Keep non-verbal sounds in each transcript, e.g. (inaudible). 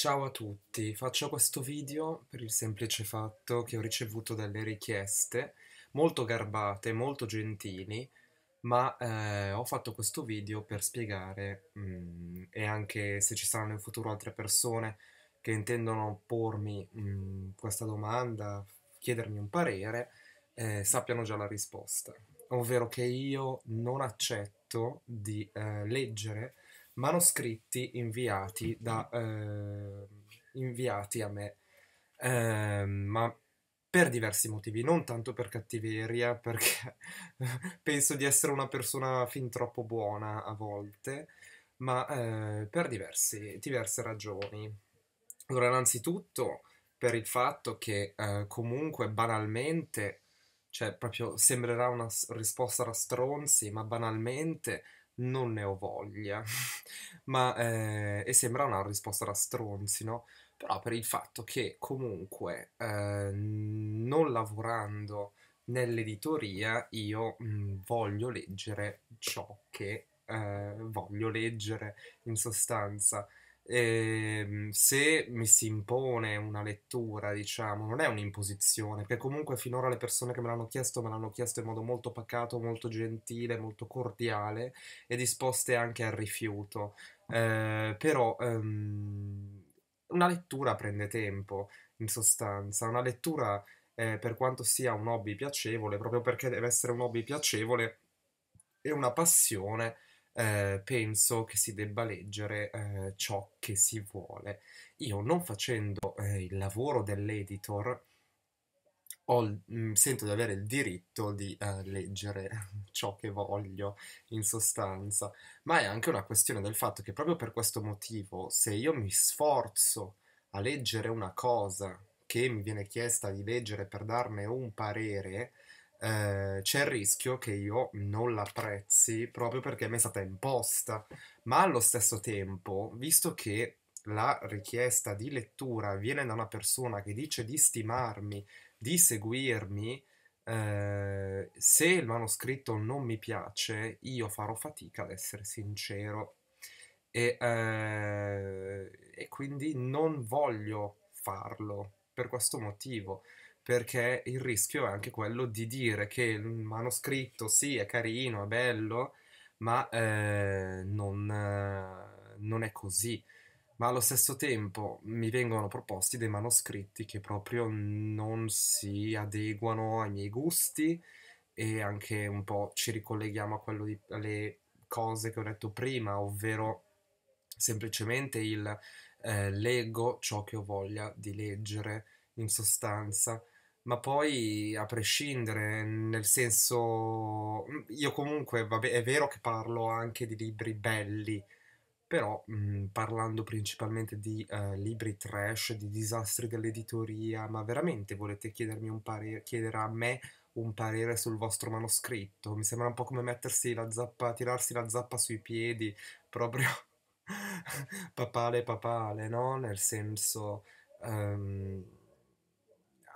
Ciao a tutti, faccio questo video per il semplice fatto che ho ricevuto delle richieste molto garbate, molto gentili, ma eh, ho fatto questo video per spiegare mh, mm, e anche se ci saranno in futuro altre persone che intendono pormi mh, mm, questa domanda, chiedermi un parere, eh, sappiano già la risposta, ovvero che io non accetto di eh, leggere manoscritti inviati, mm-hmm. da, eh, inviati a me, eh, ma per diversi motivi, non tanto per cattiveria, (laughs) perché penso di essere una persona fin troppo buona a volte, ma eh, per diversi, diverse ragioni. Allora, innanzitutto per il fatto che eh, comunque banalmente, cioè proprio sembrerà una risposta da stronzi, ma banalmente non ne ho voglia. (laughs) ma, eh, e sembra una risposta da stronzi, no? Però per il fatto che comunque eh, non lavorando nell'editoria io mh, mhmm, voglio leggere ciò che eh, voglio leggere in sostanza eh, se mi si impone una lettura, diciamo, non è un'imposizione, perché comunque finora le persone che me l'hanno chiesto me l'hanno chiesto in modo molto pacato, molto gentile, molto cordiale e disposte anche al rifiuto. Eh, però ehm, una lettura prende tempo, in sostanza, una lettura eh, per quanto sia un hobby piacevole, proprio perché deve essere un hobby piacevole è una passione eh, penso che si debba leggere eh, ciò che si vuole. Io non facendo eh, il lavoro dell'editor ho, mh, mm, sento di avere il diritto di eh, leggere (laughs) ciò che voglio in sostanza, ma è anche una questione del fatto che proprio per questo motivo se io mi sforzo a leggere una cosa che mi viene chiesta di leggere per darne un parere, eh, c'è il rischio che io non l'apprezzi proprio perché mi è stata imposta, ma allo stesso tempo, visto che la richiesta di lettura viene da una persona che dice di stimarmi, di seguirmi, eh, se il manoscritto non mi piace, io farò fatica ad essere sincero e, eh, e quindi non voglio farlo per questo motivo perché il rischio è anche quello di dire che il manoscritto sì è carino, è bello, ma eh, non, eh, non, è così. Ma allo stesso tempo mi vengono proposti dei manoscritti che proprio non si adeguano ai miei gusti e anche un po' ci ricolleghiamo a quello di, alle cose che ho detto prima, ovvero semplicemente il eh, leggo ciò che ho voglia di leggere in sostanza ma poi a prescindere, nel senso, mm, io comunque, vabbè, è vero che parlo anche di libri belli, però mh, mm, parlando principalmente di uh, libri trash, di disastri dell'editoria, ma veramente volete chiedermi un parere, chiedere a me un parere sul vostro manoscritto? Mi sembra un po' come mettersi la zappa, tirarsi la zappa sui piedi, proprio (laughs) papale papale, no? Nel senso... Um,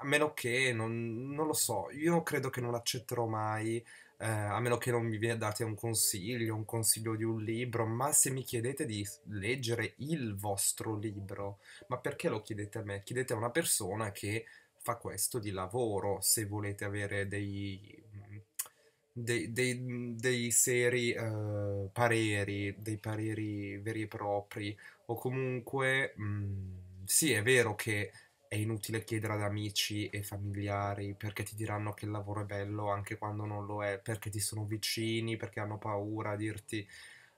a meno che, non, non, lo so, io credo che non accetterò mai, eh, a meno che non mi viene date un consiglio, un consiglio di un libro, ma se mi chiedete di leggere il vostro libro, ma perché lo chiedete a me? Chiedete a una persona che fa questo di lavoro, se volete avere dei, mm, dei, dei, mm, dei seri uh, pareri, dei pareri veri e propri, o comunque mh, mm, sì, è vero che è inutile chiedere ad amici e familiari perché ti diranno che il lavoro è bello anche quando non lo è, perché ti sono vicini, perché hanno paura a dirti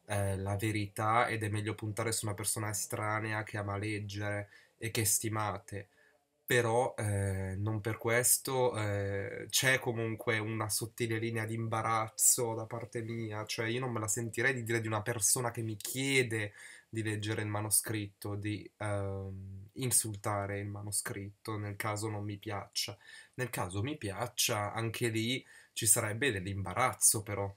eh, la verità ed è meglio puntare su una persona estranea che ama leggere e che stimate però eh, non per questo eh, c'è comunque una sottile linea di imbarazzo da parte mia, cioè io non me la sentirei di dire di una persona che mi chiede di leggere il manoscritto, di ehm, insultare il manoscritto nel caso non mi piaccia. Nel caso mi piaccia, anche lì ci sarebbe dell'imbarazzo però,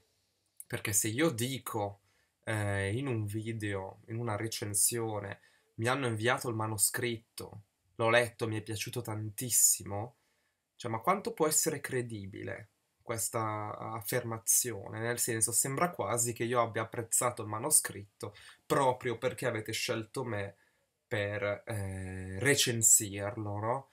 perché se io dico eh, in un video, in una recensione, mi hanno inviato il manoscritto, l'ho letto, mi è piaciuto tantissimo. Cioè, ma quanto può essere credibile questa affermazione? Nel senso, sembra quasi che io abbia apprezzato il manoscritto proprio perché avete scelto me per eh, recensirlo, no?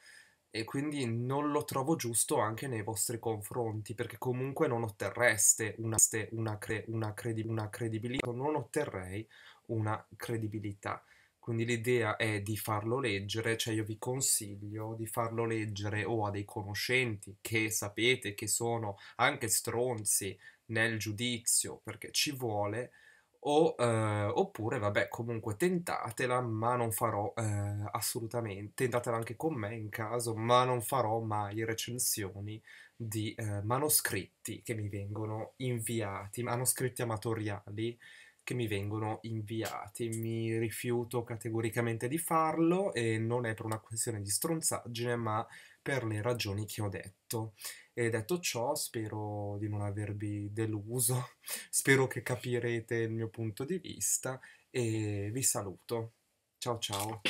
E quindi non lo trovo giusto anche nei vostri confronti, perché comunque non otterreste una, una, cre, una, credi, una credibilità, non otterrei una credibilità. Quindi l'idea è di farlo leggere, cioè io vi consiglio di farlo leggere o a dei conoscenti che sapete che sono anche stronzi nel giudizio perché ci vuole, o, eh, oppure vabbè comunque tentatela ma non farò eh, assolutamente, tentatela anche con me in caso, ma non farò mai recensioni di eh, manoscritti che mi vengono inviati, manoscritti amatoriali che mi vengono inviati. Mi rifiuto categoricamente di farlo e non è per una questione di stronzaggine, ma per le ragioni che ho detto. E detto ciò, spero di non avervi deluso, (laughs) spero che capirete il mio punto di vista e vi saluto. Ciao ciao!